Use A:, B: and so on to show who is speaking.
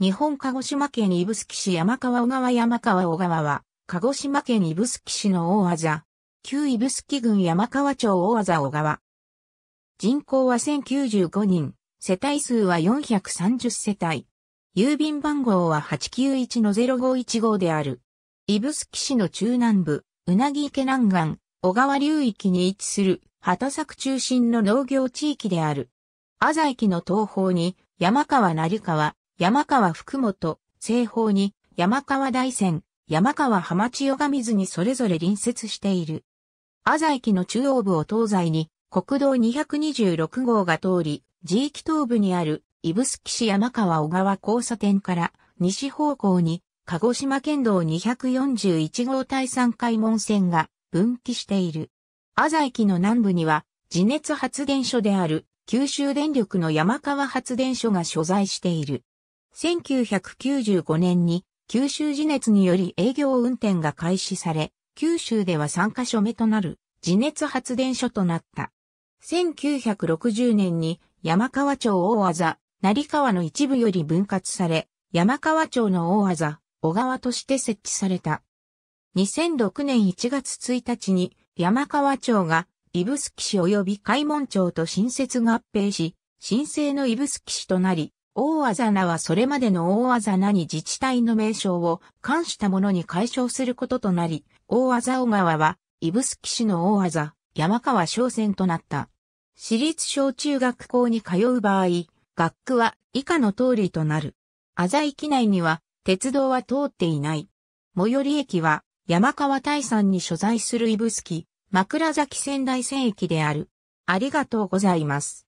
A: 日本鹿児島県指宿市山川小川山川小川は、鹿児島県指宿市の大字、旧指宿郡山川町大字小川。人口は1095人、世帯数は430世帯。郵便番号は891-0515である。指宿市の中南部、うなぎ池南岸、小川流域に位置する、畑作中心の農業地域である。あざ駅の東方に、山川成川、山川福本、西方に山川大山、山川浜千代が水にそれぞれ隣接している。浅井駅の中央部を東西に国道226号が通り、地域東部にある指宿市山川小川交差点から西方向に鹿児島県道241号対山海門線が分岐している。浅井駅の南部には地熱発電所である九州電力の山川発電所が所在している。1995年に九州地熱により営業運転が開始され、九州では3カ所目となる地熱発電所となった。1960年に山川町大技、成川の一部より分割され、山川町の大技、小川として設置された。2006年1月1日に山川町が指宿市及び開門町と新設合併し、新生の指宿市となり、大あざなはそれまでの大あざなに自治体の名称を冠したものに解消することとなり、大あざ小川は、指宿市の大あざ、山川商船となった。私立小中学校に通う場合、学区は以下の通りとなる。あざ駅内には、鉄道は通っていない。最寄り駅は、山川大山に所在する指宿、枕崎仙台線駅である。ありがとうござ
B: います。